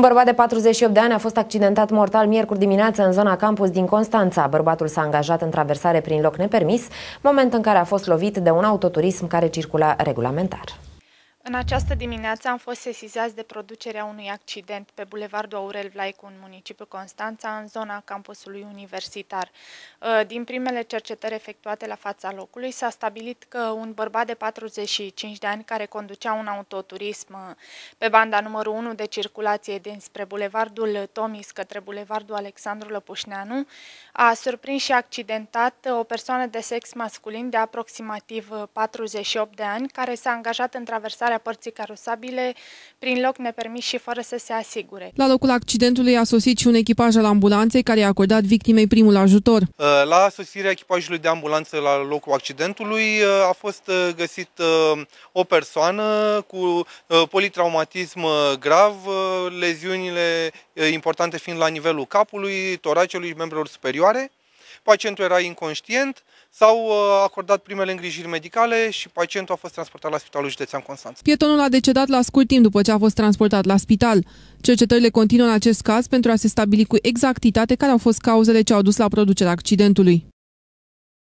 Un bărbat de 48 de ani a fost accidentat mortal miercuri dimineață în zona campus din Constanța. Bărbatul s-a angajat în traversare prin loc nepermis, moment în care a fost lovit de un autoturism care circula regulamentar. În această dimineață am fost sesizați de producerea unui accident pe Bulevardul Aurel Vlaicu în municipiul Constanța, în zona campusului universitar. Uh, din primele cercetări efectuate la fața locului s-a stabilit că un bărbat de 45 de ani care conducea un autoturism uh, pe banda numărul 1 de circulație dinspre Bulevardul Tomis către Bulevardul Alexandru Lăpușneanu a surprins și accidentat o persoană de sex masculin de aproximativ 48 uh, de ani care s-a angajat în traversarea repararea părții carosabile prin loc nepermis și fără să se asigure. La locul accidentului a sosit și un echipaj al ambulanței care a acordat victimei primul ajutor. Uh, la sosirea echipajului de ambulanță la locul accidentului uh, a fost uh, găsit o persoană cu politraumatism grav, leziunile importante fiind la nivelul capului, toracelui și membrelor superioare. Pacientul era inconștient, s-au uh, acordat primele îngrijiri medicale și pacientul a fost transportat la Spitalul Județean Constanța. Pietonul a decedat la scurt timp după ce a fost transportat la spital. Cercetările continuă în acest caz pentru a se stabili cu exactitate care au fost cauzele ce au dus la producerea accidentului.